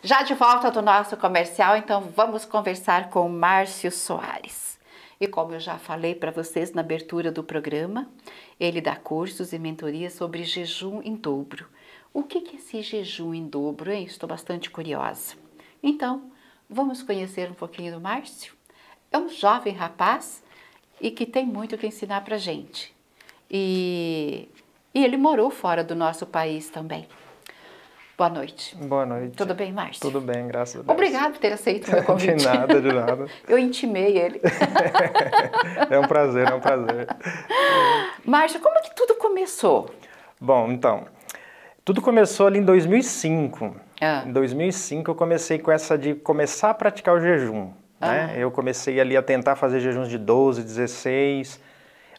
Já de volta do nosso comercial, então vamos conversar com Márcio Soares. E como eu já falei para vocês na abertura do programa, ele dá cursos e mentorias sobre jejum em dobro. O que é esse jejum em dobro, hein? Estou bastante curiosa. Então, vamos conhecer um pouquinho do Márcio? É um jovem rapaz e que tem muito o que ensinar para gente. E, e ele morou fora do nosso país também. Boa noite. Boa noite. Tudo bem, Márcio? Tudo bem, graças a Deus. Obrigado por ter aceito o meu convite. de nada, de nada. Eu intimei ele. é um prazer, é um prazer. Márcio, como é que tudo começou? Bom, então, tudo começou ali em 2005. Ah. Em 2005 eu comecei com essa de começar a praticar o jejum. Né? Ah. Eu comecei ali a tentar fazer jejuns de 12, 16,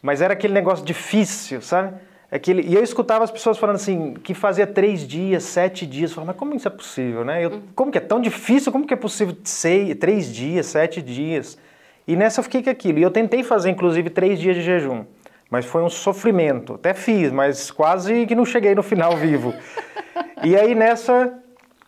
mas era aquele negócio difícil, sabe? É e eu escutava as pessoas falando assim, que fazia três dias, sete dias. Eu falava, mas como isso é possível, né? Eu, uhum. como que é tão difícil? Como que é possível seis, três dias, sete dias? E nessa eu fiquei com aquilo. E eu tentei fazer, inclusive, três dias de jejum. Mas foi um sofrimento. Até fiz, mas quase que não cheguei no final vivo. e aí nessa,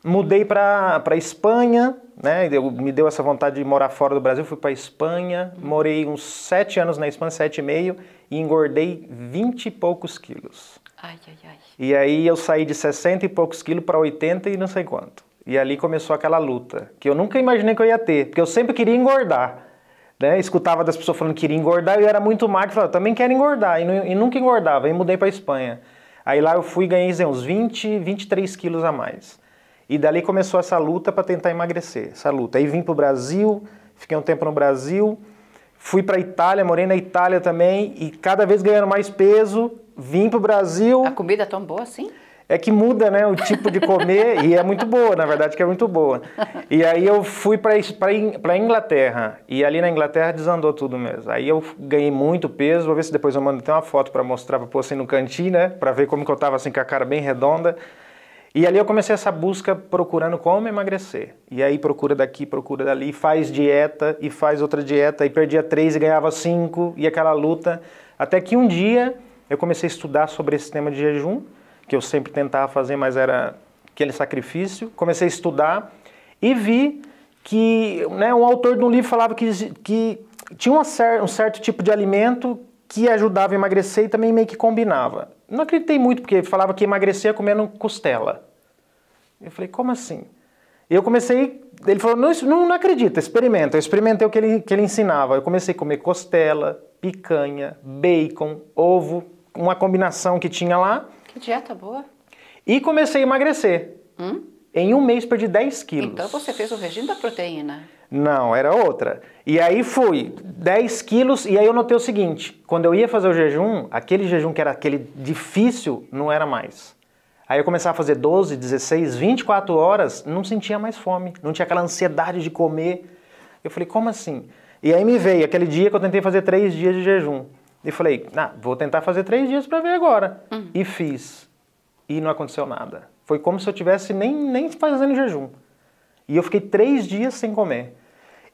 mudei para Espanha né? Eu, me deu essa vontade de morar fora do Brasil, fui para Espanha, morei uns sete anos na Espanha, sete e meio, e engordei vinte e poucos quilos. Ai, ai, ai. E aí eu saí de 60 e poucos quilos para 80 e não sei quanto. E ali começou aquela luta, que eu nunca imaginei que eu ia ter, porque eu sempre queria engordar. Né? Escutava das pessoas falando que queria engordar, e eu era muito magro, falava, também quero engordar, e, não, e nunca engordava, e mudei para Espanha. Aí lá eu fui e ganhei uns 20, 23 quilos a mais. E dali começou essa luta para tentar emagrecer, essa luta. Aí vim para o Brasil, fiquei um tempo no Brasil, fui para a Itália, morei na Itália também, e cada vez ganhando mais peso, vim para o Brasil. A comida é tão boa assim? É que muda, né, o tipo de comer, e é muito boa, na verdade, que é muito boa. E aí eu fui para a Inglaterra, e ali na Inglaterra desandou tudo mesmo. Aí eu ganhei muito peso, vou ver se depois eu mando até uma foto para mostrar para pôr assim no cantinho, né, para ver como que eu tava assim com a cara bem redonda. E ali eu comecei essa busca procurando como emagrecer. E aí procura daqui, procura dali, faz dieta e faz outra dieta, e perdia três e ganhava cinco, e aquela luta. Até que um dia eu comecei a estudar sobre esse tema de jejum, que eu sempre tentava fazer, mas era aquele sacrifício. Comecei a estudar e vi que né, um autor de um livro falava que, que tinha um certo, um certo tipo de alimento que ajudava a emagrecer e também meio que combinava. Não acreditei muito, porque falava que emagrecia comendo costela. Eu falei, como assim? Eu comecei, ele falou, não, não, não acredita, experimenta. Eu experimentei o que ele, que ele ensinava. Eu comecei a comer costela, picanha, bacon, ovo, uma combinação que tinha lá. Que dieta boa. E comecei a emagrecer. Hum? Em um mês perdi 10 quilos. Então você fez o regime da proteína. Não, era outra. E aí fui, 10 quilos, e aí eu notei o seguinte: quando eu ia fazer o jejum, aquele jejum que era aquele difícil, não era mais. Aí eu começava a fazer 12, 16, 24 horas, não sentia mais fome, não tinha aquela ansiedade de comer. Eu falei, como assim? E aí me veio aquele dia que eu tentei fazer três dias de jejum. E falei, ah, vou tentar fazer três dias para ver agora. Uhum. E fiz. E não aconteceu nada. Foi como se eu tivesse nem, nem fazendo jejum. E eu fiquei três dias sem comer.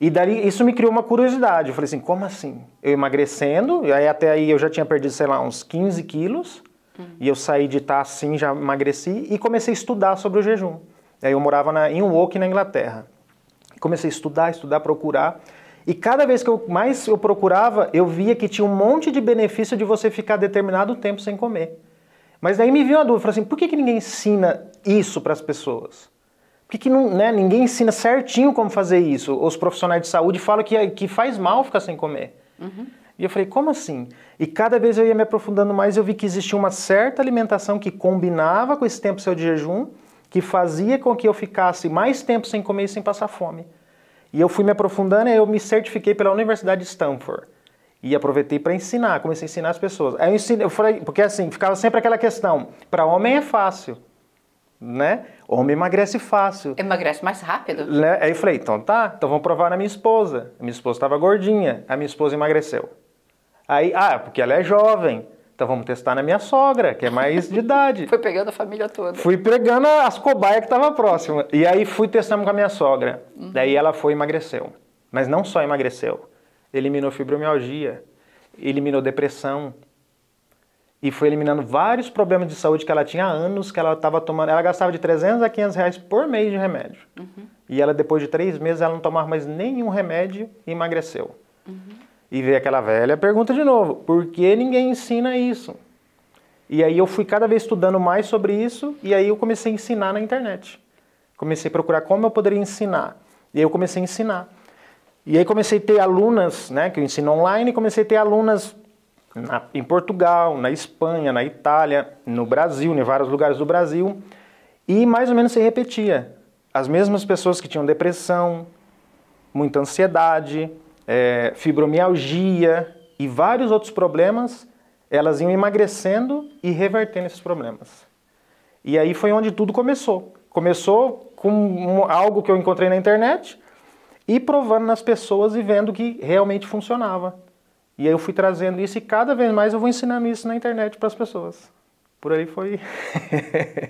E isso me criou uma curiosidade. Eu falei assim, como assim? Eu emagrecendo, e aí até aí eu já tinha perdido, sei lá, uns 15 quilos. Hum. E eu saí de estar tá assim, já emagreci e comecei a estudar sobre o jejum. E aí eu morava na, em Woke, na Inglaterra. Comecei a estudar, estudar, procurar. E cada vez que eu mais eu procurava, eu via que tinha um monte de benefício de você ficar determinado tempo sem comer. Mas daí me veio a dúvida, falei assim, por que, que ninguém ensina isso para as pessoas? Por que, que não, né, ninguém ensina certinho como fazer isso? Os profissionais de saúde falam que, que faz mal ficar sem comer. Uhum. E eu falei, como assim? E cada vez eu ia me aprofundando mais, eu vi que existia uma certa alimentação que combinava com esse tempo seu de jejum, que fazia com que eu ficasse mais tempo sem comer e sem passar fome. E eu fui me aprofundando e eu me certifiquei pela Universidade de Stanford. E aproveitei para ensinar, comecei a ensinar as pessoas. Aí eu, ensinei, eu falei, porque assim, ficava sempre aquela questão: para homem é fácil, né? Homem emagrece fácil. Emagrece mais rápido. Né? Aí eu falei, então tá, então vamos provar na minha esposa. A minha esposa estava gordinha, a minha esposa emagreceu. Aí, ah, porque ela é jovem. Então vamos testar na minha sogra, que é mais de idade. Foi pegando a família toda. Fui pegando as cobaias que estava próxima. E aí fui testando com a minha sogra. Uhum. Daí ela foi e emagreceu. Mas não só emagreceu, eliminou fibromialgia, eliminou depressão, e foi eliminando vários problemas de saúde que ela tinha há anos, que ela estava tomando. Ela gastava de 300 a 500 reais por mês de remédio. Uhum. E ela, depois de três meses, ela não tomava mais nenhum remédio e emagreceu. Uhum. E veio aquela velha pergunta de novo: por que ninguém ensina isso? E aí eu fui cada vez estudando mais sobre isso, e aí eu comecei a ensinar na internet. Comecei a procurar como eu poderia ensinar. E aí eu comecei a ensinar. E aí comecei a ter alunas, né, que eu ensino online, comecei a ter alunas na, em Portugal, na Espanha, na Itália, no Brasil, em vários lugares do Brasil, e mais ou menos se repetia. As mesmas pessoas que tinham depressão, muita ansiedade, é, fibromialgia e vários outros problemas, elas iam emagrecendo e revertendo esses problemas. E aí foi onde tudo começou. Começou com algo que eu encontrei na internet e provando nas pessoas e vendo que realmente funcionava. E aí eu fui trazendo isso e cada vez mais eu vou ensinando isso na internet para as pessoas. Por aí foi.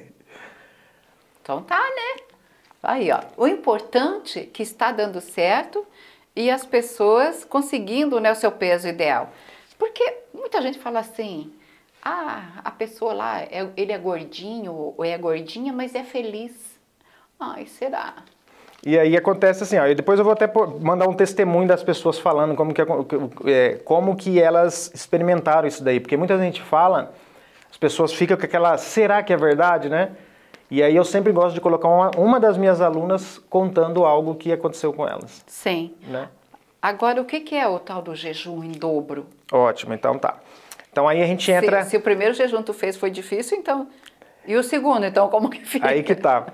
então tá, né? Aí, ó. O importante é que está dando certo e as pessoas conseguindo né, o seu peso ideal. Porque muita gente fala assim: ah, a pessoa lá, é, ele é gordinho ou é gordinha, mas é feliz. Ai, será? E aí acontece assim, ó, e depois eu vou até mandar um testemunho das pessoas falando como que, é, como que elas experimentaram isso daí. Porque muita gente fala, as pessoas ficam com aquela, será que é verdade, né? E aí eu sempre gosto de colocar uma, uma das minhas alunas contando algo que aconteceu com elas. Sim. Né? Agora, o que, que é o tal do jejum em dobro? Ótimo, então tá. Então aí a gente entra... Se, se o primeiro jejum tu fez foi difícil, então... E o segundo, então, como que fica? Aí que tá.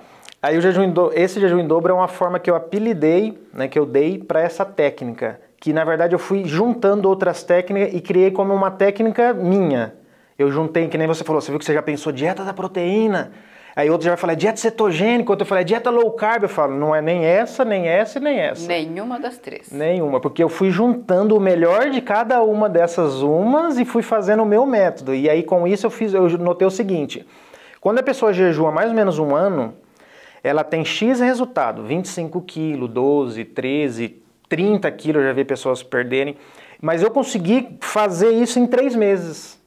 Aí o jejum esse jejum em dobro é uma forma que eu apelidei, né, que eu dei para essa técnica, que na verdade eu fui juntando outras técnicas e criei como uma técnica minha. Eu juntei, que nem você falou, você viu que você já pensou dieta da proteína, Aí outro já vai falar dieta cetogênica, outro fala dieta low carb. Eu falo, não é nem essa, nem essa e nem essa. Nenhuma das três. Nenhuma, porque eu fui juntando o melhor de cada uma dessas umas e fui fazendo o meu método. E aí com isso eu fiz, eu notei o seguinte: quando a pessoa jejua mais ou menos um ano, ela tem X resultado, 25 quilos, 12, 13, 30 quilos, eu já vi pessoas perderem. Mas eu consegui fazer isso em três meses.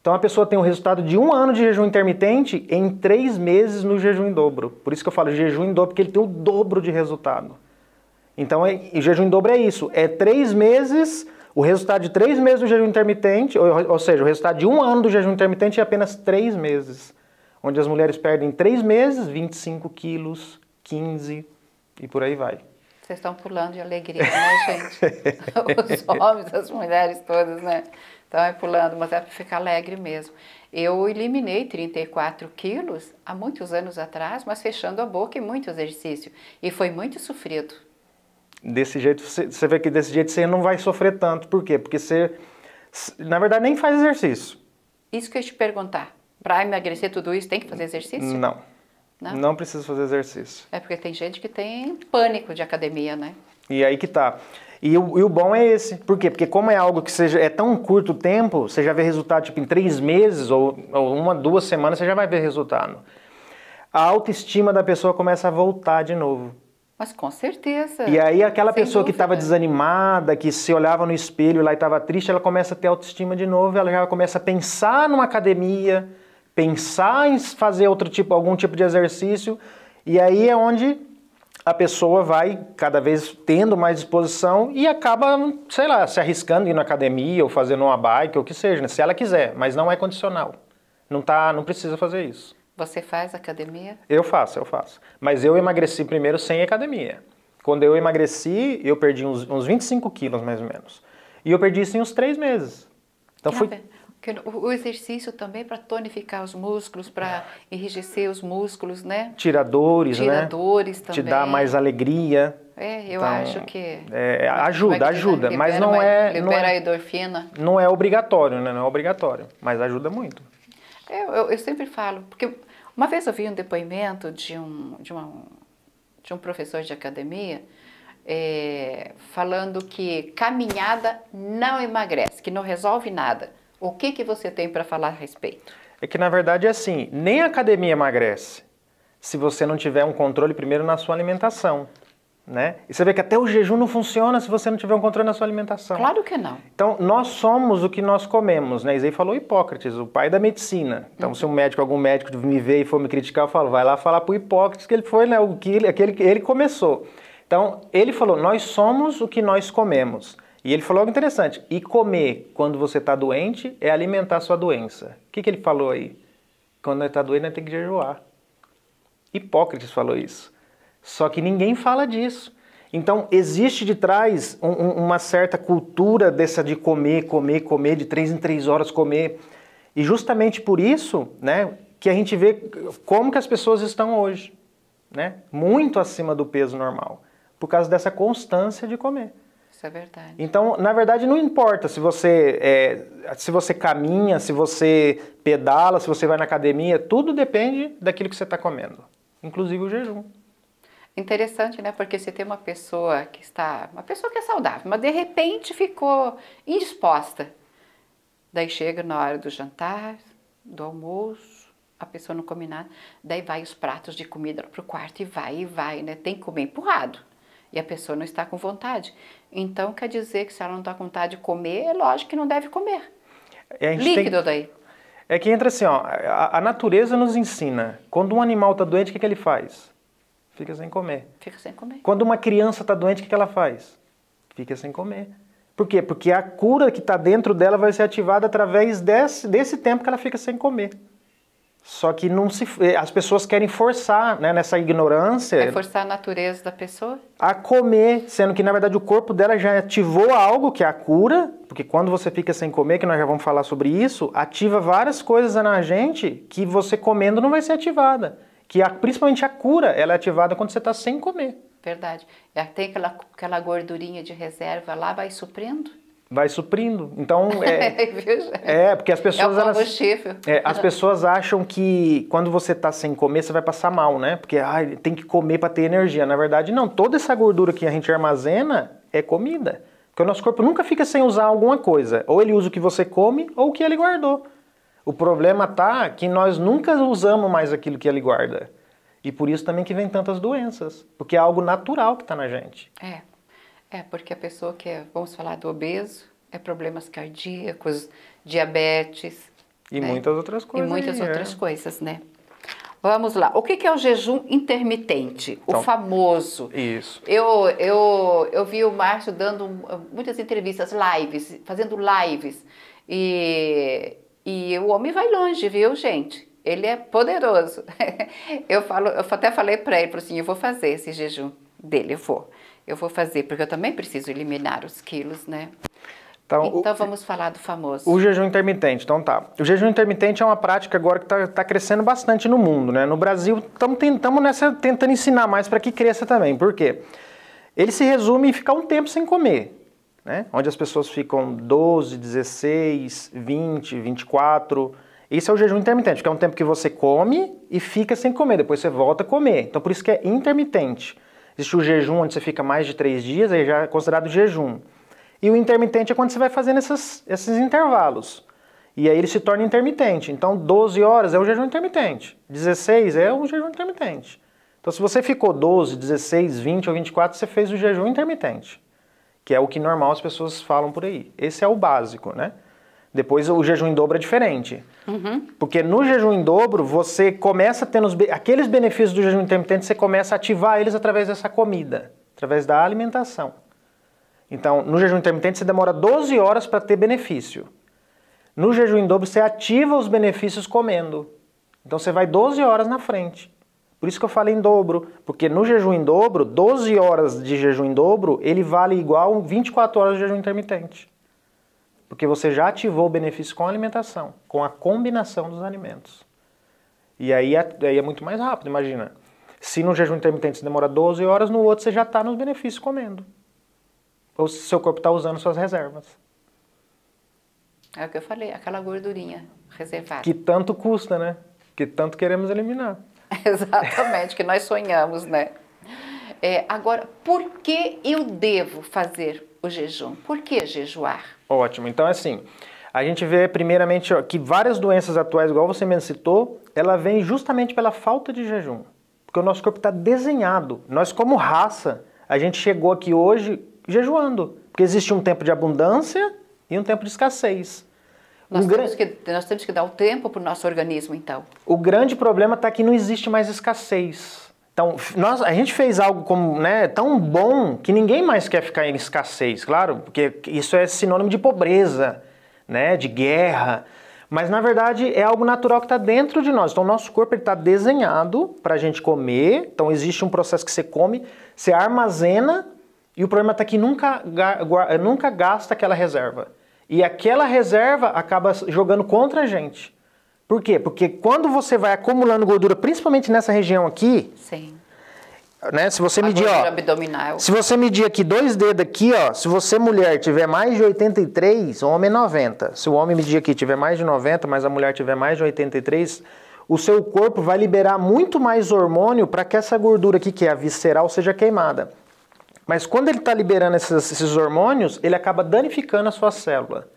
Então a pessoa tem o um resultado de um ano de jejum intermitente em três meses no jejum em dobro. Por isso que eu falo jejum em dobro, porque ele tem o dobro de resultado. Então é, jejum em dobro é isso. É três meses, o resultado de três meses do jejum intermitente, ou, ou seja, o resultado de um ano do jejum intermitente é apenas três meses onde as mulheres perdem 3 meses 25 quilos, 15 e por aí vai. Vocês estão pulando de alegria, né, gente? Os homens, as mulheres todas, né? Estão aí pulando, mas é para ficar alegre mesmo. Eu eliminei 34 quilos há muitos anos atrás, mas fechando a boca e muito exercício. E foi muito sofrido. Desse jeito, você vê que desse jeito você não vai sofrer tanto. Por quê? Porque você, na verdade, nem faz exercício. Isso que eu ia te perguntar para emagrecer tudo isso tem que fazer exercício? Não. Não, não precisa fazer exercício. É porque tem gente que tem pânico de academia, né? E aí que tá. E o, e o, bom é esse. Por quê? Porque como é algo que seja, é tão curto tempo, você já vê resultado tipo, em três meses ou, ou uma, duas semanas, você já vai ver resultado. A autoestima da pessoa começa a voltar de novo. Mas com certeza. E aí aquela pessoa dúvida. que estava desanimada, que se olhava no espelho lá e estava triste, ela começa a ter autoestima de novo, ela já começa a pensar numa academia, pensar em fazer outro tipo, algum tipo de exercício, e aí é onde a pessoa vai cada vez tendo mais disposição e acaba, sei lá, se arriscando ir na academia ou fazendo uma bike ou o que seja, né? se ela quiser, mas não é condicional. Não tá, não precisa fazer isso. Você faz academia? Eu faço, eu faço. Mas eu emagreci primeiro sem academia. Quando eu emagreci, eu perdi uns, uns 25 quilos mais ou menos. E eu perdi isso em uns três meses. Então fui, o exercício também para tonificar os músculos, para enrijecer os músculos, né? tiradores tiradores né? Tiradores também. Te dá mais alegria. É, eu então, acho que. É, ajuda, é, é ajuda, libera, mas não é. Libera não é-, é, a endorfina. Não é obrigatório, né? Não é obrigatório, mas ajuda muito. Eu, eu, eu sempre falo, porque uma vez eu vi um depoimento de um, de uma, de um professor de academia. É, falando que caminhada não emagrece, que não resolve nada o que, que você tem para falar a respeito? É que na verdade é assim, nem a academia emagrece se você não tiver um controle primeiro na sua alimentação. Né? E você vê que até o jejum não funciona se você não tiver um controle na sua alimentação. Claro que não. Então, nós somos o que nós comemos, né? Isei falou Hipócrates, o pai da medicina. Então, uhum. se um médico, algum médico me ver e for me criticar, eu falo, vai lá falar pro Hipócrates que ele foi, né, o que ele, aquele, ele começou. Então, ele falou, nós somos o que nós comemos. E ele falou algo interessante. E comer quando você está doente é alimentar sua doença. O que, que ele falou aí? Quando está doente, nós tem que jejuar. Hipócrates falou isso. Só que ninguém fala disso. Então, existe de trás um, um, uma certa cultura dessa de comer, comer, comer, de três em três horas comer. E justamente por isso né, que a gente vê como que as pessoas estão hoje. Né? Muito acima do peso normal. Por causa dessa constância de comer. Isso é verdade. Então, na verdade, não importa se você, é, se você caminha, se você pedala, se você vai na academia, tudo depende daquilo que você está comendo, inclusive o jejum. Interessante, né? Porque se tem uma pessoa que está, uma pessoa que é saudável, mas de repente ficou indisposta, daí chega na hora do jantar, do almoço, a pessoa não come nada, daí vai os pratos de comida para o quarto e vai e vai, né? Tem que comer empurrado e a pessoa não está com vontade. Então quer dizer que se ela não está com vontade de comer, é lógico que não deve comer. É, Líquido tem... daí. É que entra assim, ó, a, a natureza nos ensina. Quando um animal está doente, o que, que ele faz? Fica sem comer. Fica sem comer. Quando uma criança está doente, o que, que ela faz? Fica sem comer. Por quê? Porque a cura que está dentro dela vai ser ativada através desse, desse tempo que ela fica sem comer. Só que não se, eh, as pessoas querem forçar, né, nessa ignorância. É forçar a natureza da pessoa? A comer, sendo que na verdade o corpo dela já ativou algo que é a cura, porque quando você fica sem comer, que nós já vamos falar sobre isso, ativa várias coisas na gente que você comendo não vai ser ativada. Que a, principalmente a cura, ela é ativada quando você está sem comer. Verdade. É Tem aquela, aquela gordurinha de reserva lá, vai suprindo? vai suprindo. Então é, é, é, é porque as pessoas é elas, é, as pessoas acham que quando você está sem comer você vai passar mal, né? Porque ah, tem que comer para ter energia. Na verdade não, toda essa gordura que a gente armazena é comida. Porque o nosso corpo nunca fica sem usar alguma coisa. Ou ele usa o que você come ou o que ele guardou. O problema tá que nós nunca usamos mais aquilo que ele guarda. E por isso também que vem tantas doenças, porque é algo natural que está na gente. É. É, porque a pessoa que é, vamos falar do obeso, é problemas cardíacos, diabetes. E né? muitas outras coisas. E muitas aí, outras é. coisas, né? Vamos lá. O que, que é o jejum intermitente? Então, o famoso. Isso. Eu, eu, eu vi o Márcio dando ah, muitas entrevistas, lives, fazendo lives. E, e o homem vai longe, viu, gente? Ele é poderoso. eu, falo, eu até falei para ele, assim, eu vou fazer esse jejum dele, eu vou eu vou fazer, porque eu também preciso eliminar os quilos, né? Então, então o, vamos falar do famoso. O jejum intermitente, então tá. O jejum intermitente é uma prática agora que está tá crescendo bastante no mundo, né? No Brasil, estamos tentando ensinar mais para que cresça também. Por quê? Ele se resume em ficar um tempo sem comer. Né? Onde as pessoas ficam 12, 16, 20, 24. Isso é o jejum intermitente, que é um tempo que você come e fica sem comer, depois você volta a comer. Então por isso que é intermitente. Existe o jejum, onde você fica mais de três dias, aí já é considerado jejum. E o intermitente é quando você vai fazendo essas, esses intervalos. E aí ele se torna intermitente. Então, 12 horas é o jejum intermitente. 16 é o jejum intermitente. Então, se você ficou 12, 16, 20 ou 24, você fez o jejum intermitente. Que é o que normal as pessoas falam por aí. Esse é o básico, né? Depois o jejum em dobro é diferente. Porque no jejum em dobro, você começa tendo os, aqueles benefícios do jejum intermitente, você começa a ativar eles através dessa comida, através da alimentação. Então, no jejum intermitente, você demora 12 horas para ter benefício. No jejum em dobro, você ativa os benefícios comendo. Então, você vai 12 horas na frente. Por isso que eu falei em dobro, porque no jejum em dobro, 12 horas de jejum em dobro, ele vale igual 24 horas de jejum intermitente. Porque você já ativou o benefício com a alimentação, com a combinação dos alimentos. E aí é, aí é muito mais rápido, imagina. Se no jejum intermitente você demora 12 horas, no outro você já está nos benefícios comendo. Ou se seu corpo está usando suas reservas. É o que eu falei, aquela gordurinha reservada. Que tanto custa, né? Que tanto queremos eliminar. Exatamente, que nós sonhamos, né? É, agora, por que eu devo fazer o jejum. Por que jejuar? Ótimo. Então, assim, a gente vê primeiramente que várias doenças atuais, igual você mesmo citou, ela vem justamente pela falta de jejum. Porque o nosso corpo está desenhado. Nós, como raça, a gente chegou aqui hoje jejuando. Porque existe um tempo de abundância e um tempo de escassez. Nós, temos, que, nós temos que dar o tempo para o nosso organismo, então. O grande problema está que não existe mais escassez. Então, nós, a gente fez algo como, né, tão bom que ninguém mais quer ficar em escassez, claro, porque isso é sinônimo de pobreza, né, de guerra. Mas na verdade é algo natural que está dentro de nós. Então, o nosso corpo está desenhado para a gente comer. Então, existe um processo que você come, você armazena, e o problema está que nunca, nunca gasta aquela reserva. E aquela reserva acaba jogando contra a gente. Por quê? Porque quando você vai acumulando gordura, principalmente nessa região aqui. Sim. Né? Se você medir, ó, abdominal. se você medir aqui dois dedos aqui, ó, se você mulher tiver mais de 83, o homem 90. Se o homem medir aqui tiver mais de 90, mas a mulher tiver mais de 83, o seu corpo vai liberar muito mais hormônio para que essa gordura aqui, que é a visceral, seja queimada. Mas quando ele está liberando esses, esses hormônios, ele acaba danificando a sua célula.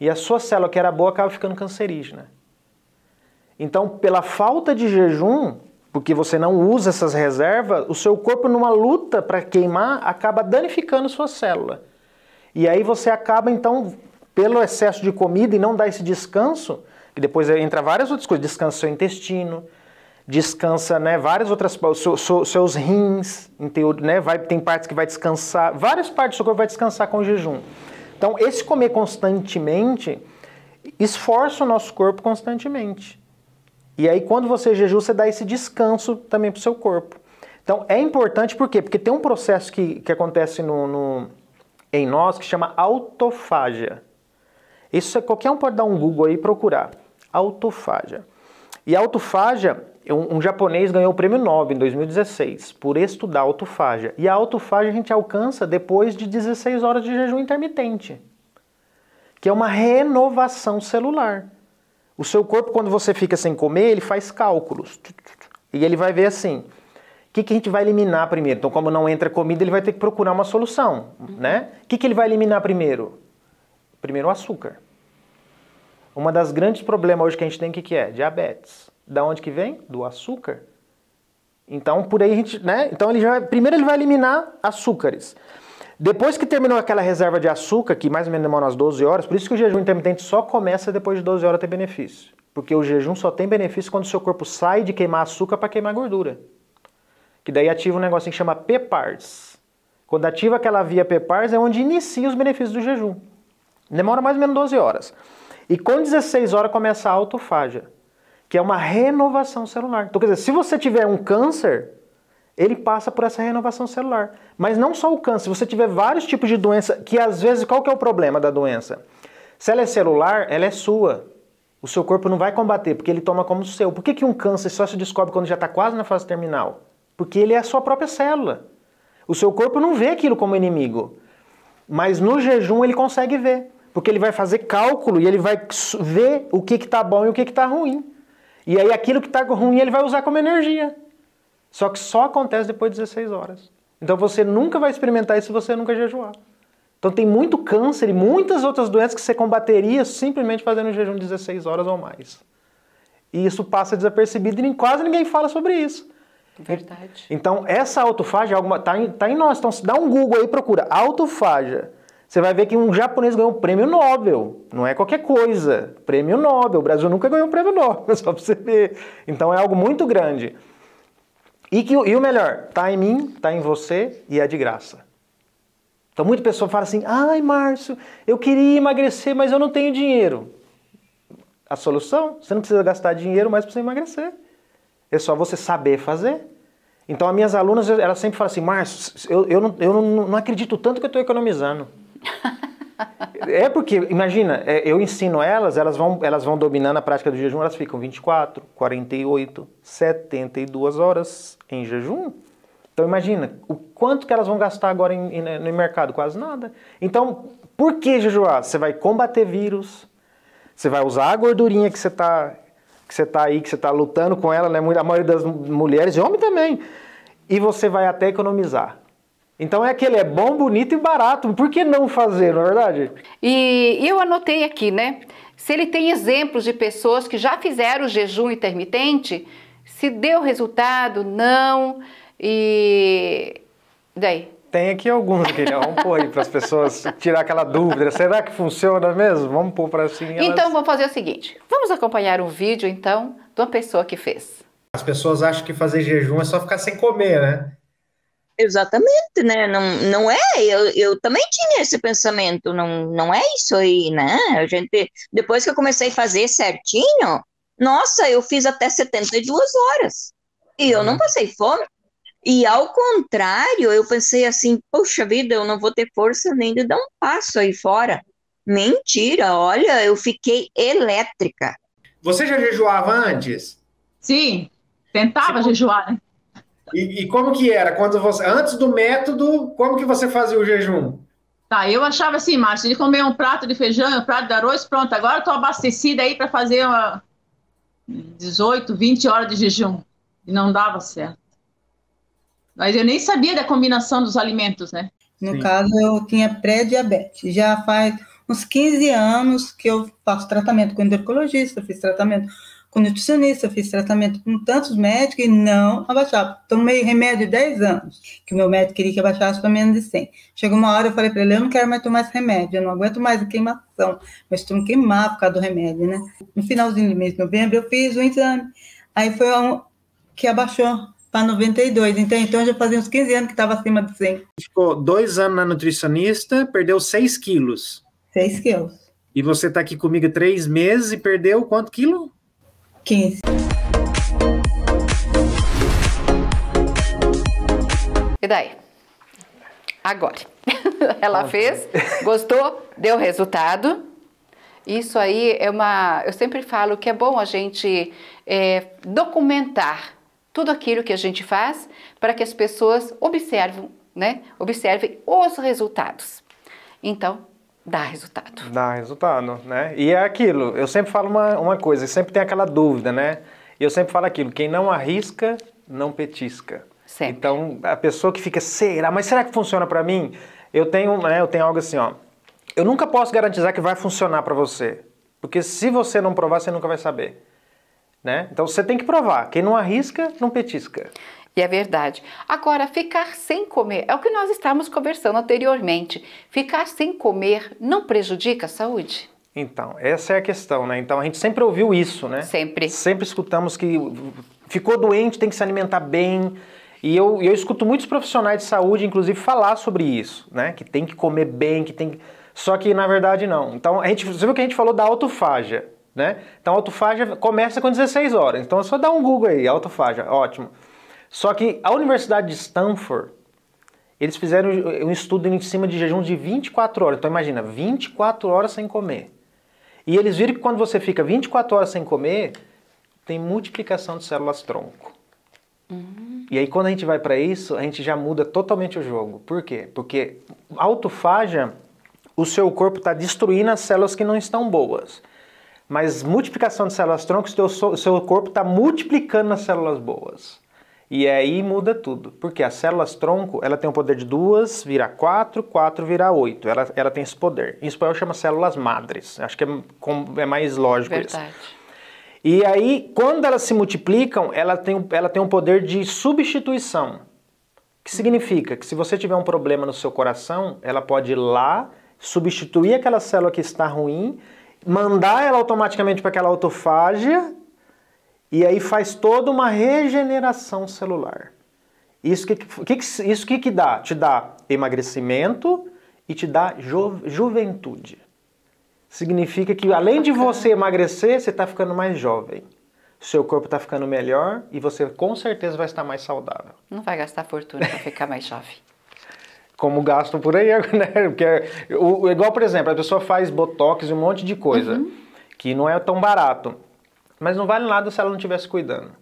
E a sua célula, que era boa, acaba ficando cancerígena. Então, pela falta de jejum, porque você não usa essas reservas, o seu corpo, numa luta para queimar, acaba danificando sua célula. E aí você acaba, então, pelo excesso de comida e não dá esse descanso, que depois entra várias outras coisas, descansa seu intestino, descansa né, várias outras seus rins, né, vai, tem partes que vai descansar, várias partes do seu corpo vai descansar com o jejum. Então, esse comer constantemente esforça o nosso corpo constantemente. E aí, quando você jejua, você dá esse descanso também para o seu corpo. Então, é importante por quê? Porque tem um processo que, que acontece no, no em nós que chama autofágia. Isso é, qualquer um pode dar um Google aí e procurar. Autofágia. E autofágia, um, um, japonês ganhou o prêmio Nobel em 2016 por estudar autofágia. E a autofágia a gente alcança depois de 16 horas de jejum intermitente, que é uma renovação celular. O seu corpo, quando você fica sem comer, ele faz cálculos. E ele vai ver assim: o que, que a gente vai eliminar primeiro? Então, como não entra comida, ele vai ter que procurar uma solução. Né? O que, que ele vai eliminar primeiro? Primeiro o açúcar. Uma das grandes problemas hoje que a gente tem, o que, que é? Diabetes. Da onde que vem? Do açúcar. Então, por aí a gente, né? Então, ele já, primeiro ele vai eliminar açúcares. Depois que terminou aquela reserva de açúcar, que mais ou menos demora umas 12 horas, por isso que o jejum intermitente só começa depois de 12 horas a ter benefício. Porque o jejum só tem benefício quando o seu corpo sai de queimar açúcar para queimar gordura. Que daí ativa um negocinho que chama PEPARS. Quando ativa aquela via PEPARS é onde inicia os benefícios do jejum. Demora mais ou menos 12 horas. E com 16 horas começa a autofagia, que é uma renovação celular. Então, quer dizer, se você tiver um câncer, ele passa por essa renovação celular. Mas não só o câncer, se você tiver vários tipos de doença, que às vezes, qual que é o problema da doença? Se ela é celular, ela é sua. O seu corpo não vai combater, porque ele toma como seu. Por que, que um câncer só se descobre quando já está quase na fase terminal? Porque ele é a sua própria célula. O seu corpo não vê aquilo como inimigo. Mas no jejum ele consegue ver. Porque ele vai fazer cálculo e ele vai ver o que está bom e o que está ruim. E aí aquilo que está ruim ele vai usar como energia. Só que só acontece depois de 16 horas. Então você nunca vai experimentar isso se você nunca jejuar. Então tem muito câncer e muitas outras doenças que você combateria simplesmente fazendo um jejum de 16 horas ou mais. E isso passa desapercebido e quase ninguém fala sobre isso. Verdade. Então, essa autofagia está é em, tá em nós. Então, dá um Google aí procura autofagia. Você vai ver que um japonês ganhou um prêmio Nobel. Não é qualquer coisa. Prêmio Nobel. O Brasil nunca ganhou um prêmio Nobel, só para você ver. Então, é algo muito grande. E, que, e o melhor, está em mim, está em você e é de graça. Então, muita pessoa fala assim: ai, Márcio, eu queria emagrecer, mas eu não tenho dinheiro. A solução? Você não precisa gastar dinheiro mais para você emagrecer. É só você saber fazer. Então, as minhas alunas, elas sempre falam assim: Márcio, eu, eu, não, eu não, não acredito tanto que eu estou economizando. é porque, imagina, é, eu ensino elas, elas vão, elas vão dominando a prática do jejum, elas ficam 24, 48, 72 horas em jejum. Então imagina, o quanto que elas vão gastar agora em, em, no mercado? Quase nada. Então, por que jejuar? Você vai combater vírus, você vai usar a gordurinha que você está que você tá aí, que você está lutando com ela, né? A maioria das mulheres e homem também. E você vai até economizar. Então é aquele, é bom, bonito e barato. Por que não fazer, não é verdade? E eu anotei aqui, né? Se ele tem exemplos de pessoas que já fizeram o jejum intermitente, se deu resultado, não, e daí? Tem aqui alguns que Vamos pôr aí para as pessoas tirar aquela dúvida. Será que funciona mesmo? Vamos pôr para assim. Elas... Então vamos fazer o seguinte: vamos acompanhar um vídeo então de uma pessoa que fez. As pessoas acham que fazer jejum é só ficar sem comer, né? Exatamente, né? Não, não é, eu, eu também tinha esse pensamento, não, não é isso aí, né? A gente, depois que eu comecei a fazer certinho, nossa, eu fiz até 72 horas. E eu não uhum. passei fome. E ao contrário, eu pensei assim, poxa vida, eu não vou ter força nem de dar um passo aí fora. Mentira, olha, eu fiquei elétrica. Você já jejuava antes? Sim, tentava Você... Tipo jejuar, né? E, e, como que era? Quando você, antes do método, como que você fazia o jejum? Tá, eu achava assim, Márcio, de comer um prato de feijão, um prato de arroz, pronto, agora estou abastecida aí para fazer uma 18, 20 horas de jejum. E não dava certo. Mas eu nem sabia da combinação dos alimentos, né? No Sim. caso, eu tinha pré-diabetes. Já faz uns 15 anos que eu faço tratamento com endocrinologista, fiz tratamento com nutricionista, fiz tratamento com tantos médicos e não abaixava. Tomei remédio 10 anos, que o meu médico queria que abaixasse para menos de 100. Chegou uma hora eu falei para ele: eu não quero mais tomar esse remédio, eu não aguento mais a queimação. Mas estou me queimar por causa do remédio, né? No finalzinho do mês de novembro eu fiz o um exame. Aí foi um que abaixou para 92. Então, então já fazia uns 15 anos que estava acima de 100. Ficou dois anos na nutricionista, perdeu 6 quilos. 6 quilos. E você está aqui comigo três meses e perdeu quanto quilo? 15. E daí? Agora. Ela fez, gostou, deu resultado. Isso aí é uma. Eu sempre falo que é bom a gente é, documentar tudo aquilo que a gente faz para que as pessoas observem, né? Observem os resultados. Então, dá resultado. Dá resultado, né? E é aquilo, eu sempre falo uma, uma coisa, sempre tem aquela dúvida, né? Eu sempre falo aquilo, quem não arrisca, não petisca. Sempre. Então, a pessoa que fica, será, mas será que funciona para mim? Eu tenho, né, eu tenho algo assim, ó. Eu nunca posso garantizar que vai funcionar para você, porque se você não provar, você nunca vai saber. Né? Então você tem que provar. Quem não arrisca, não petisca. E é verdade. Agora, ficar sem comer é o que nós estávamos conversando anteriormente. Ficar sem comer não prejudica a saúde? Então, essa é a questão, né? Então a gente sempre ouviu isso, né? Sempre. Sempre escutamos que ficou doente, tem que se alimentar bem. E eu, eu escuto muitos profissionais de saúde, inclusive, falar sobre isso, né? Que tem que comer bem, que tem que. Só que na verdade não. Então a gente. Você viu que a gente falou da autofagia, né? Então a autofagia começa com 16 horas. Então é só dar um Google aí, autofagia, ótimo. Só que a Universidade de Stanford, eles fizeram um estudo em cima de jejum de 24 horas. Então imagina, 24 horas sem comer. E eles viram que quando você fica 24 horas sem comer, tem multiplicação de células tronco. Uhum. E aí quando a gente vai para isso, a gente já muda totalmente o jogo. Por quê? Porque autofagia, o seu corpo está destruindo as células que não estão boas. Mas multiplicação de células tronco, o seu corpo está multiplicando as células boas. E aí muda tudo, porque as células tronco ela tem o poder de duas virar quatro, quatro virar oito. Ela, ela tem esse poder. Em espanhol chama células madres. Acho que é, é mais lógico Verdade. isso. E aí, quando elas se multiplicam, ela tem, ela tem um poder de substituição. O Que significa que se você tiver um problema no seu coração, ela pode ir lá, substituir aquela célula que está ruim, mandar ela automaticamente para aquela autofágia e aí faz toda uma regeneração celular. Isso que, que, isso que, que dá? Te dá emagrecimento e te dá ju, juventude. Significa que além de você emagrecer, você está ficando mais jovem. Seu corpo está ficando melhor e você com certeza vai estar mais saudável. Não vai gastar fortuna para ficar mais jovem. Como gastam por aí, né? Porque é, o, igual, por exemplo, a pessoa faz botox e um monte de coisa uhum. que não é tão barato mas não vale nada se ela não estivesse cuidando.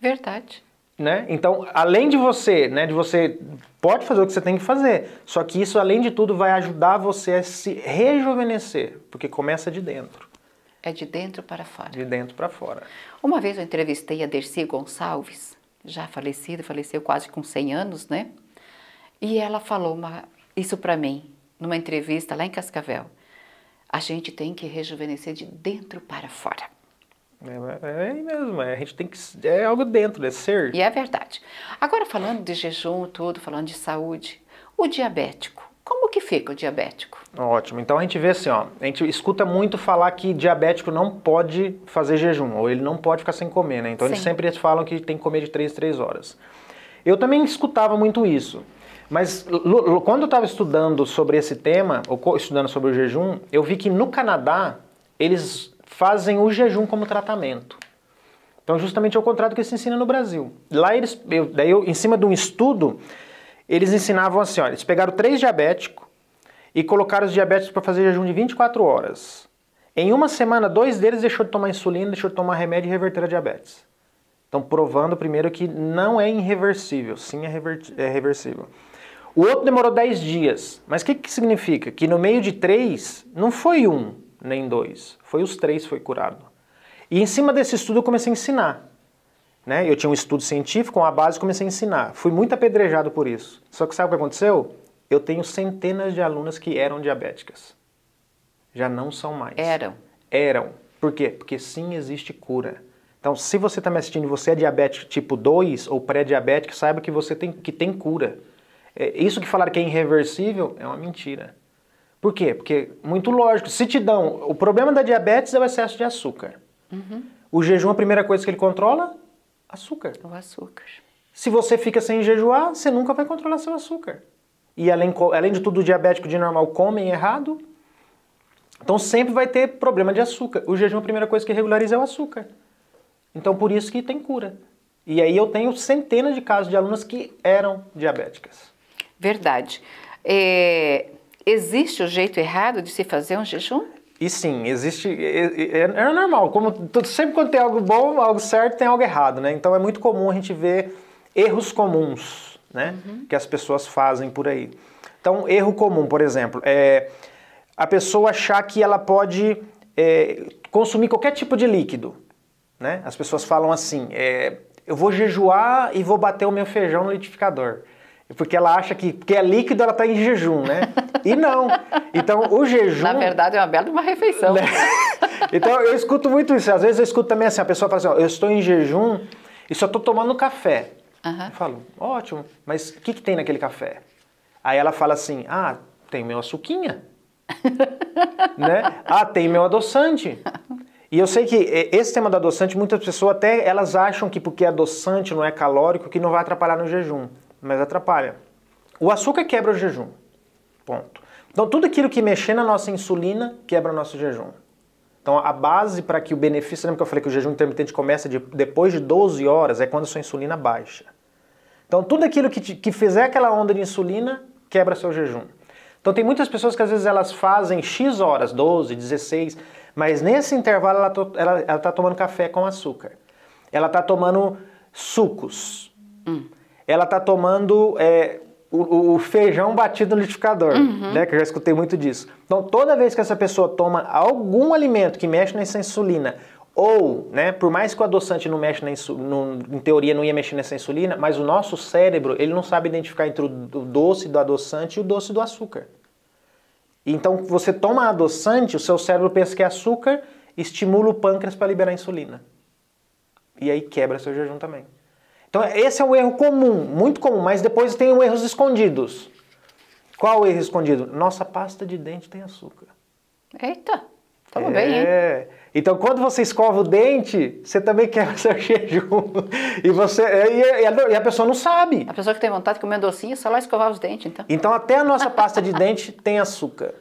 Verdade. Né? Então, além de você, né, de você pode fazer o que você tem que fazer, só que isso além de tudo vai ajudar você a se rejuvenescer, porque começa de dentro. É de dentro para fora. De dentro para fora. Uma vez eu entrevistei a Dercy Gonçalves, já falecida, faleceu quase com 100 anos, né? E ela falou uma, isso para mim numa entrevista lá em Cascavel. A gente tem que rejuvenescer de dentro para fora. É, é, é mesmo, é, a gente tem que. É algo dentro, é ser. E é verdade. Agora, falando de jejum todo, falando de saúde, o diabético. Como que fica o diabético? Ótimo. Então a gente vê assim, ó, a gente escuta muito falar que diabético não pode fazer jejum, ou ele não pode ficar sem comer, né? Então Sim. eles sempre falam que tem que comer de 3 3 horas. Eu também escutava muito isso. Mas quando eu estava estudando sobre esse tema, ou estudando sobre o jejum, eu vi que no Canadá eles fazem o jejum como tratamento. Então, justamente é o contrário do que se ensina no Brasil. Lá eles, eu, daí eu, em cima de um estudo, eles ensinavam assim: olha, eles pegaram três diabéticos e colocaram os diabéticos para fazer jejum de 24 horas. Em uma semana, dois deles deixou de tomar insulina, deixou de tomar remédio e reverter a diabetes. Então, provando primeiro que não é irreversível, sim é, é reversível. O outro demorou 10 dias. Mas o que, que significa? Que no meio de três, não foi um, nem dois. Foi os três foi curado. E em cima desse estudo eu comecei a ensinar. Né? Eu tinha um estudo científico, uma base, comecei a ensinar. Fui muito apedrejado por isso. Só que sabe o que aconteceu? Eu tenho centenas de alunas que eram diabéticas. Já não são mais. Eram. Eram. Por quê? Porque sim existe cura. Então, se você está me assistindo e você é diabético tipo 2 ou pré-diabético, saiba que você tem, que tem cura. É, isso que falaram que é irreversível é uma mentira. Por quê? Porque, muito lógico, se te dão. O problema da diabetes é o excesso de açúcar. Uhum. O jejum, a primeira coisa que ele controla? Açúcar. O açúcar. Se você fica sem jejuar, você nunca vai controlar seu açúcar. E além, além de tudo, o diabético de normal comem errado. Então sempre vai ter problema de açúcar. O jejum, a primeira coisa que regulariza é o açúcar. Então por isso que tem cura. E aí eu tenho centenas de casos de alunas que eram diabéticas. Verdade. É, Existe o jeito errado de se fazer um jejum? E sim, existe. É, é normal. Como sempre quando tem algo bom, algo certo, tem algo errado, né? Então é muito comum a gente ver erros comuns, né? Uhum. Que as pessoas fazem por aí. Então, erro comum, por exemplo, é a pessoa achar que ela pode é, consumir qualquer tipo de líquido. Né? As pessoas falam assim: é, eu vou jejuar e vou bater o meu feijão no liquidificador. Porque ela acha que, porque é líquido, ela está em jejum, né? E não. Então, o jejum... Na verdade, é uma bela uma refeição. Né? Então, eu escuto muito isso. Às vezes eu escuto também assim, a pessoa fala assim, ó, eu estou em jejum e só estou tomando café. Uhum. Eu falo, ótimo, mas o que, que tem naquele café? Aí ela fala assim, ah, tem meu açuquinha, né? Ah, tem meu adoçante. E eu sei que eh, esse tema do adoçante, muitas pessoas até elas acham que porque é adoçante não é calórico, que não vai atrapalhar no jejum mas atrapalha. O açúcar quebra o jejum. Ponto. Então, tudo aquilo que mexer na nossa insulina quebra o nosso jejum. Então, a base para que o benefício. Lembra que eu falei que o jejum intermitente começa de, depois de 12 horas? É quando a sua insulina baixa. Então, tudo aquilo que, te, que fizer aquela onda de insulina quebra seu jejum. Então, tem muitas pessoas que às vezes elas fazem X horas, 12, 16, mas nesse intervalo ela está tomando café com açúcar. Ela está tomando sucos. Hum ela está tomando é, o, o, feijão batido no liquidificador, uhum. né? Que eu já escutei muito disso. Então, toda vez que essa pessoa toma algum alimento que mexe nessa insulina, ou, né, por mais que o adoçante não mexe na insulina, em teoria não ia mexer nessa insulina, mas o nosso cérebro, ele não sabe identificar entre o doce do adoçante e o doce do açúcar. Então, você toma adoçante, o seu cérebro pensa que é açúcar, estimula o pâncreas para liberar insulina. E aí quebra seu jejum também. Então esse é um erro comum, muito comum, mas depois tem erros escondidos. Qual o erro escondido? Nossa pasta de dente tem açúcar. Eita, estamos é... bem, hein? É. Então quando você escova o dente, você também quebra seu jejum. E, você, e, a, pessoa não sabe. A pessoa que tem vontade de comer docinho, só lá escovar os dentes, então. Então até a nossa pasta de dente tem açúcar.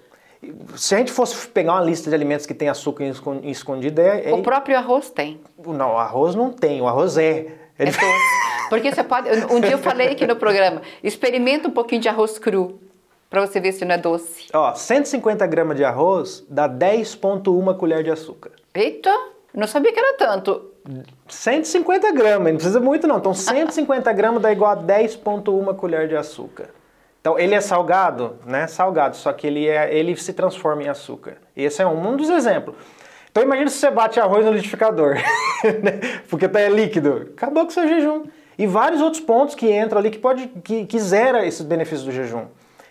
Se a gente fosse pegar uma lista de alimentos que tem açúcar escondido, é, é... O próprio arroz tem. Não, arroz não tem, o arroz é é ele... É Porque você pode. Um dia eu falei aqui no programa: experimenta um pouquinho de arroz cru para você ver se não é doce. Ó, 150 gramas de arroz dá 10,1 colher de açúcar. Eita, não sabia que era tanto. 150 gramas, não precisa muito não. Então 150 gramas dá igual a 10,1 colher de açúcar. Então ele é salgado, né? Salgado, só que ele, é, ele se transforma em açúcar. Esse é um, um dos exemplos. Então imagina se você bate arroz no liquidificador, né? porque tá, é líquido. Acabou com o seu jejum. E vários outros pontos que entram ali que pode que, que zera esses benefícios do jejum.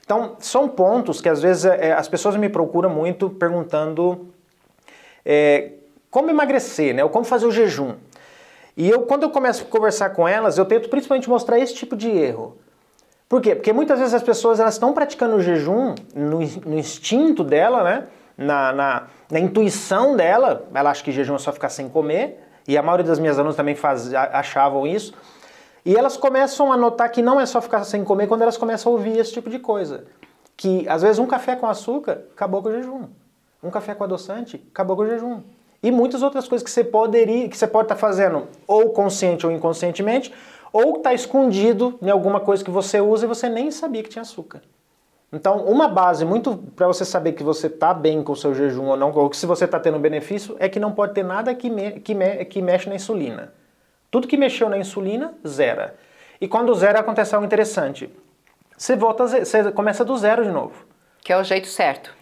Então, são pontos que às vezes é, é, as pessoas me procuram muito perguntando é, como emagrecer, né? Ou como fazer o jejum. E eu, quando eu começo a conversar com elas, eu tento principalmente mostrar esse tipo de erro. Por quê? Porque muitas vezes as pessoas elas estão praticando o jejum no, no instinto dela, né? na, na, na intuição dela, ela acha que jejum é só ficar sem comer, e a maioria das minhas alunas também faz, achavam isso. E elas começam a notar que não é só ficar sem comer quando elas começam a ouvir esse tipo de coisa. Que às vezes um café com açúcar acabou com o jejum. Um café com adoçante acabou com o jejum. E muitas outras coisas que você poderia, que você pode estar tá fazendo ou consciente ou inconscientemente, ou está escondido em alguma coisa que você usa e você nem sabia que tinha açúcar. Então, uma base muito para você saber que você está bem com o seu jejum ou não, ou que se você está tendo benefício, é que não pode ter nada que, me, que, me, que mexe na insulina. Tudo que mexeu na insulina, zera. E quando zera, acontece algo interessante. Você, volta, você começa do zero de novo. Que é o jeito certo.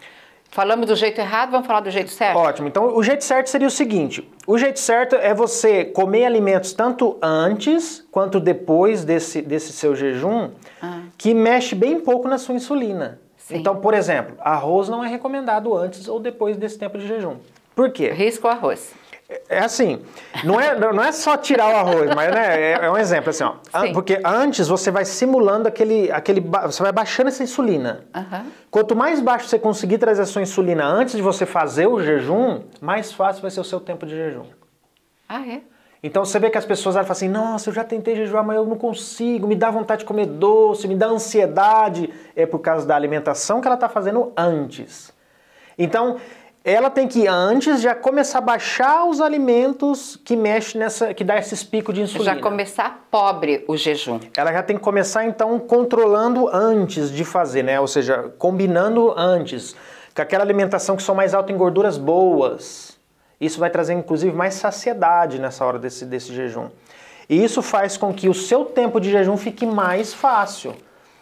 Falamos do jeito errado, vamos falar do jeito certo? Ótimo. Então, o jeito certo seria o seguinte: o jeito certo é você comer alimentos tanto antes quanto depois desse, desse seu jejum, ah que mexe bem pouco na sua insulina. Sim. Então, por exemplo, arroz não é recomendado antes ou depois desse tempo de jejum. Por quê? Risco arroz. É, é assim, não é, não é só tirar o arroz, mas né, é, é um exemplo assim, ó. Porque antes você vai simulando aquele, aquele. Você vai baixando essa insulina. Uhum. Quanto mais baixo você conseguir trazer a sua insulina antes de você fazer o jejum, mais fácil vai ser o seu tempo de jejum. Ah, é? Então você vê que as pessoas falam assim: nossa, eu já tentei jejuar, mas eu não consigo, me dá vontade de comer doce, me dá ansiedade. É por causa da alimentação que ela está fazendo antes. Então ela tem que antes já começar a baixar os alimentos que mexe nessa, que dá esses picos de insulina. Já começar pobre o jejum. Ela já tem que começar então controlando antes de fazer, né? Ou seja, combinando antes com aquela alimentação que são mais alta em gorduras boas, isso vai trazer inclusive mais saciedade nessa hora desse, desse jejum. E isso faz com que o seu tempo de jejum fique mais fácil.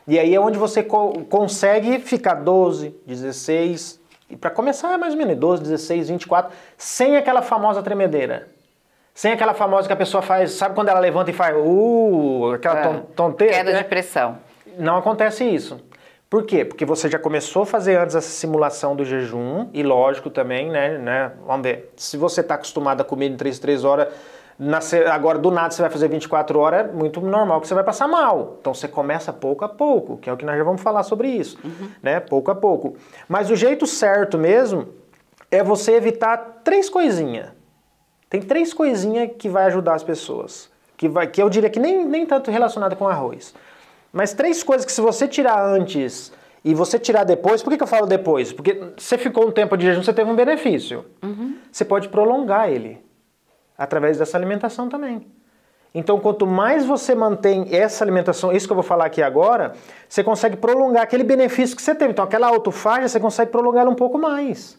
E aí é onde você co consegue ficar 12, 16, e para começar é mais ou menos 12, 16, 24, sem aquela famosa tremedeira. Sem aquela famosa que a pessoa faz, sabe quando ela levanta e faz, uh, aquela é, tonteira? Queda né? de pressão. Não acontece isso. Por quê? Porque você já começou a fazer antes essa simulação do jejum, e lógico também, né? né vamos ver. Se você está acostumado a comer em 3, 3 horas, agora do nada você vai fazer 24 horas, é muito normal que você vai passar mal. Então você começa pouco a pouco, que é o que nós já vamos falar sobre isso, uhum. né? Pouco a pouco. Mas o jeito certo mesmo é você evitar três coisinhas. Tem três coisinhas que vai ajudar as pessoas. Que, vai, que eu diria que nem, nem tanto relacionada com arroz. Mas três coisas que se você tirar antes e você tirar depois, por que, que eu falo depois? Porque você ficou um tempo de jejum, você teve um benefício. Uhum. Você pode prolongar ele através dessa alimentação também. Então, quanto mais você mantém essa alimentação, isso que eu vou falar aqui agora, você consegue prolongar aquele benefício que você teve. Então, aquela autofágia, você consegue prolongar um pouco mais.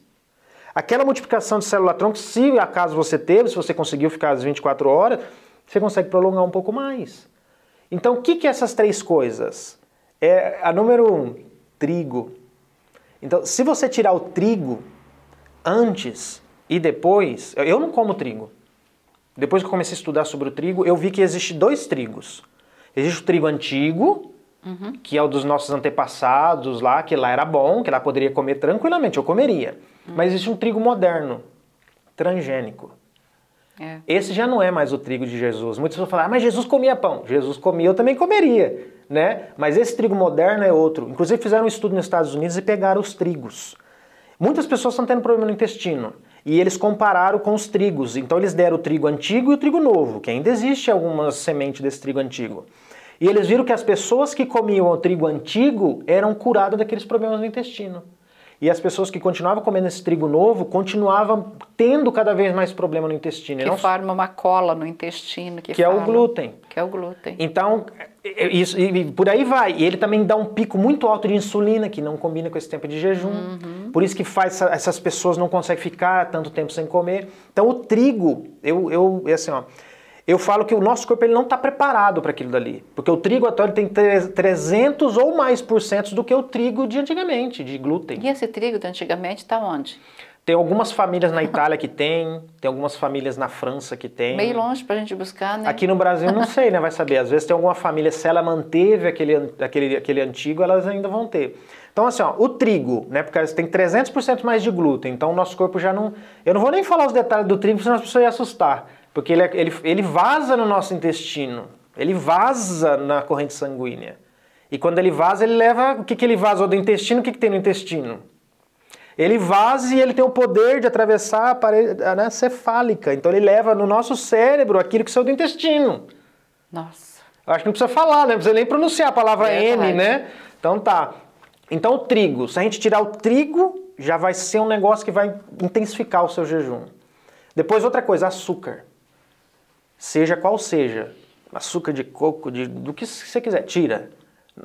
Aquela multiplicação de célula-tronco, se acaso você teve, se você conseguiu ficar às 24 horas, você consegue prolongar um pouco mais. Então, o que, que é essas três coisas? É a número um, trigo. Então, se você tirar o trigo antes e depois, eu não como trigo. Depois que eu comecei a estudar sobre o trigo, eu vi que existe dois trigos. Existe o trigo antigo, uhum. que é o dos nossos antepassados lá, que lá era bom, que lá poderia comer tranquilamente, eu comeria. Uhum. Mas existe um trigo moderno, transgênico. É. Esse já não é mais o trigo de Jesus. Muitas pessoas falam, ah, mas Jesus comia pão. Jesus comia, eu também comeria, né? Mas esse trigo moderno é outro. Inclusive fizeram um estudo nos Estados Unidos e pegaram os trigos. Muitas pessoas estão tendo problema no intestino e eles compararam com os trigos. Então eles deram o trigo antigo e o trigo novo, que ainda existe algumas sementes desse trigo antigo. E eles viram que as pessoas que comiam o trigo antigo eram curadas daqueles problemas no intestino e as pessoas que continuavam comendo esse trigo novo continuavam tendo cada vez mais problema no intestino. Que não... forma uma cola no intestino. Que, que é o glúten. Que é o glúten. Então, é, é, isso, e por aí vai. E ele também dá um pico muito alto de insulina, que não combina com esse tempo de jejum. Uhum. Por isso que faz essas pessoas não conseguem ficar tanto tempo sem comer. Então, o trigo, eu, eu é assim, ó eu falo que o nosso corpo ele não está preparado para aquilo dali. Porque o trigo atual tem 300 ou mais por cento do que o trigo de antigamente, de glúten. E esse trigo de antigamente está onde? Tem algumas famílias na Itália que tem, tem algumas famílias na França que tem. Meio longe para a gente buscar, né? Aqui no Brasil, não sei, né? Vai saber. Às vezes tem alguma família, se ela manteve aquele, aquele, aquele antigo, elas ainda vão ter. Então, assim, ó, o trigo, né? Porque tem 300% mais de glúten, então o nosso corpo já não. Eu não vou nem falar os detalhes do trigo, senão as pessoas iam assustar. Porque ele, é, ele, ele vaza no nosso intestino, ele vaza na corrente sanguínea. E quando ele vaza, ele leva. O que, que ele vazou do intestino? O que, que tem no intestino? Ele vaza e ele tem o poder de atravessar a parede né, cefálica. Então ele leva no nosso cérebro aquilo que saiu do intestino. Nossa. Eu acho que não precisa falar, né? Não precisa nem pronunciar a palavra é N, né? Então tá. Então o trigo. Se a gente tirar o trigo, já vai ser um negócio que vai intensificar o seu jejum. Depois outra coisa, açúcar seja qual seja, açúcar de coco, de, do que você quiser, tira.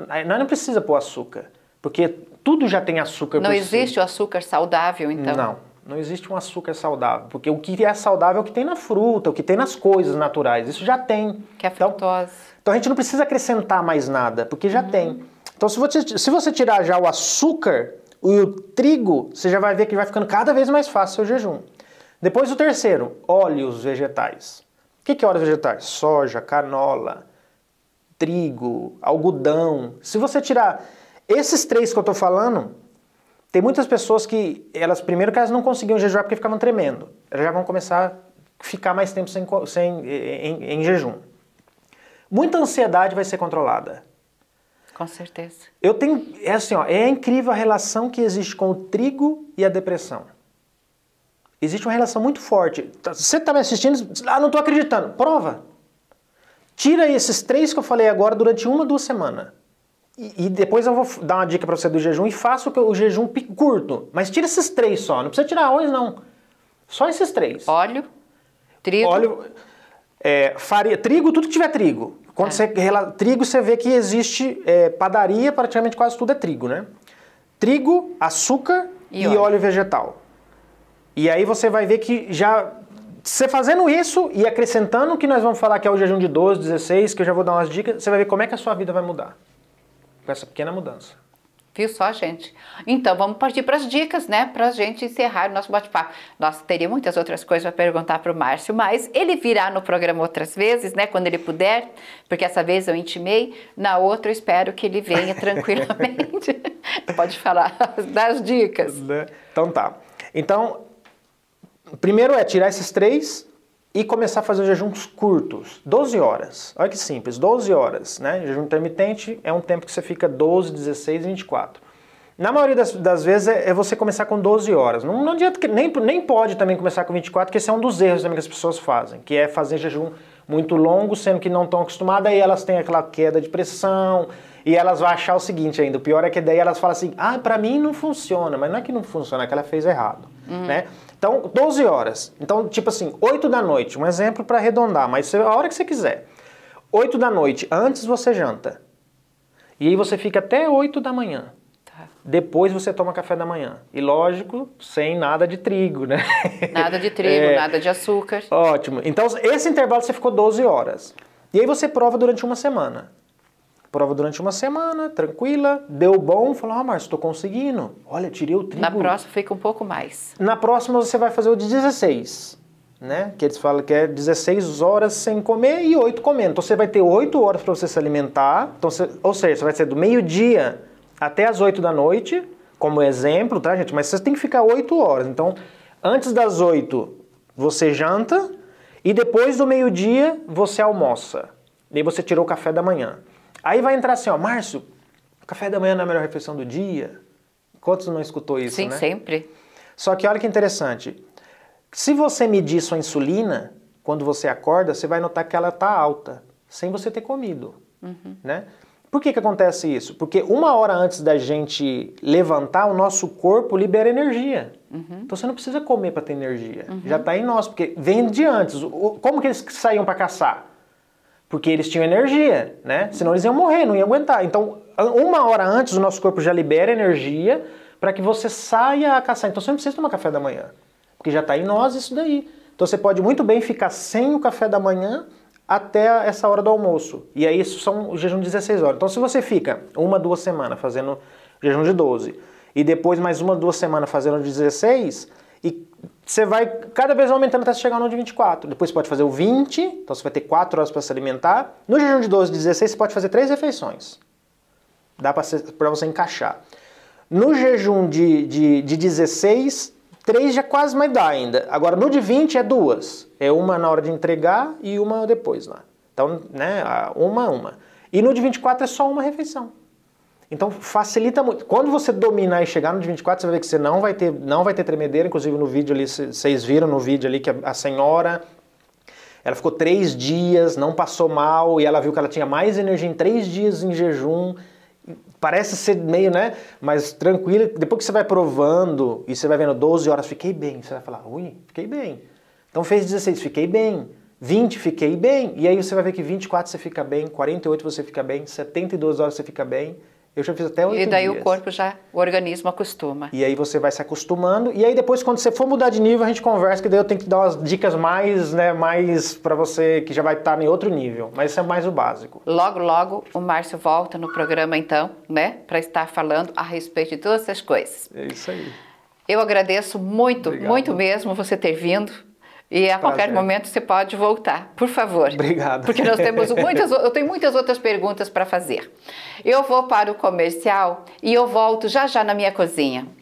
Nós não precisa pôr açúcar, porque tudo já tem açúcar. Não existe si. o açúcar saudável, então? Não, não existe um açúcar saudável, porque o que é saudável é o que tem na fruta, o que tem nas coisas naturais, isso já tem. Que é fructose. Então, então a gente não precisa acrescentar mais nada, porque já uhum. tem. Então se você, se você tirar já o açúcar e o trigo, você já vai ver que vai ficando cada vez mais fácil o jejum. Depois o terceiro, óleos vegetais que, que é óleos vegetais? Soja, canola, trigo, algodão. Se você tirar esses três que eu estou falando, tem muitas pessoas que elas primeiro que elas não conseguiam jejuar porque ficavam tremendo. Elas já vão começar a ficar mais tempo sem, sem em, em, jejum. Muita ansiedade vai ser controlada. Com certeza. Eu tenho é assim, ó, é incrível a relação que existe com o trigo e a depressão. Existe uma relação muito forte. Tá, você está me assistindo, ah, não estou acreditando. Prova. Tira esses três que eu falei agora durante uma, duas semanas. E, e depois eu vou dar uma dica para você do jejum e faço o, o jejum curto. Mas tira esses três só. Não precisa tirar arroz, não. Só esses três. Óleo, trigo. Óleo, é, farinha, trigo, tudo que tiver trigo. Quando é. você trigo, você vê que existe é, padaria, praticamente quase tudo é trigo, né? Trigo, açúcar e, e óleo. óleo vegetal. E aí você vai ver que já você fazendo isso e acrescentando o que nós vamos falar que é o jejum de 12, 16, que eu já vou dar umas dicas, você vai ver como é que a sua vida vai mudar com essa pequena mudança. Viu só, gente? Então, vamos partir para as dicas, né? Para a gente encerrar o nosso bate-papo. Nós teria muitas outras coisas para perguntar para o Márcio, mas ele virá no programa outras vezes, né? Quando ele puder, porque essa vez eu intimei. Na outra, eu espero que ele venha tranquilamente. Pode falar das dicas. Né? Então tá. Então, primeiro é tirar esses três e começar a fazer jejuns curtos, 12 horas. Olha que simples, 12 horas, né? Jejum intermitente é um tempo que você fica 12, 16, 24. Na maioria das, das vezes é, é, você começar com 12 horas. Não, não adianta, nem, nem pode também começar com 24, que esse é um dos erros também que as pessoas fazem, que é fazer jejum muito longo, sendo que não estão acostumadas, aí elas têm aquela queda de pressão, e elas vão achar o seguinte ainda, o pior é que daí elas falam assim, ah, para mim não funciona, mas não é que não funciona, é que ela fez errado, uhum. né? Então, 12 horas. Então, tipo assim, 8 da noite, um exemplo para arredondar, mas a hora que você quiser. 8 da noite, antes você janta. E aí você fica até 8 da manhã. Tá. Depois você toma café da manhã. E lógico, sem nada de trigo, né? Nada de trigo, é... nada de açúcar. Ótimo. Então, esse intervalo você ficou 12 horas. E aí você prova durante uma semana. Prova durante uma semana, tranquila, deu bom, falou, ah, Márcio, estou conseguindo. Olha, tirei o trigo Na próxima fica um pouco mais. Na próxima você vai fazer o de 16, né? Que eles falam que é 16 horas sem comer e 8 comendo. Então você vai ter 8 horas para você se alimentar, então você, ou seja, você vai ser do meio-dia até as 8 da noite, como exemplo, tá, gente? Mas você tem que ficar 8 horas. Então, antes das 8 você janta e depois do meio-dia você almoça. Daí você tirou o café da manhã. Aí vai entrar assim, ó, Márcio, café da manhã não é a melhor refeição do dia? Quantos não escutou isso, Sim, né? sempre. Só que olha que interessante. Se você medir sua insulina, quando você acorda, você vai notar que ela está alta, sem você ter comido, uhum. né? Por que, que acontece isso? Porque uma hora antes da gente levantar, o nosso corpo libera energia. Uhum. Então você não precisa comer para ter energia. Uhum. Já está em nós, porque vem de antes. Como que eles saíam para caçar? porque eles tinham energia, né? Senão eles iam morrer, não iam aguentar. Então, uma hora antes, o nosso corpo já libera energia para que você saia a caçar. Então, você não precisa tomar café da manhã, porque já está em nós isso daí. Então, você pode muito bem ficar sem o café da manhã até essa hora do almoço. E aí, isso são o jejum de 16 horas. Então, se você fica uma, duas semanas fazendo jejum de 12 e depois mais uma, duas semanas fazendo de 16 e você vai cada vez aumentando até chegar no de 24. Depois você pode fazer o 20, então você vai ter 4 horas para se alimentar. No jejum de 12 e 16, você pode fazer 3 refeições. Dá para você encaixar. No jejum de, de, de 16, 3 já quase mais dá ainda. Agora, no de 20 é duas. É uma na hora de entregar e uma depois lá. Então, né, uma, uma. E no de 24 é só uma refeição. Então facilita muito. Quando você dominar e chegar no de 24, você vai ver que você não vai ter, não vai ter tremedeira. Inclusive no vídeo ali, vocês viram no vídeo ali que a, a senhora ela ficou três dias, não passou mal e ela viu que ela tinha mais energia em três dias em jejum. Parece ser meio, né? Mas tranquilo. Depois que você vai provando e você vai vendo 12 horas, fiquei bem. Você vai falar, ui, fiquei bem. Então fez 16, fiquei bem. 20, fiquei bem. E aí você vai ver que 24 você fica bem, 48 você fica bem, 72 horas você fica bem. Eu já fiz até oito dias. E daí dias. o corpo já, o organismo acostuma. E aí você vai se acostumando. E aí depois, quando você for mudar de nível, a gente conversa, que daí eu tenho que dar umas dicas mais, né, mais para você que já vai estar tá em outro nível. Mas isso é mais o básico. Logo, logo, o Márcio volta no programa, então, né, para estar falando a respeito de todas essas coisas. É isso aí. Eu agradeço muito, Obrigado. muito mesmo você ter vindo e a Prazer. qualquer momento você pode voltar, por favor. Obrigado. Porque nós temos muitas, eu tenho muitas outras perguntas para fazer. Eu vou para o comercial e eu volto já já na minha cozinha.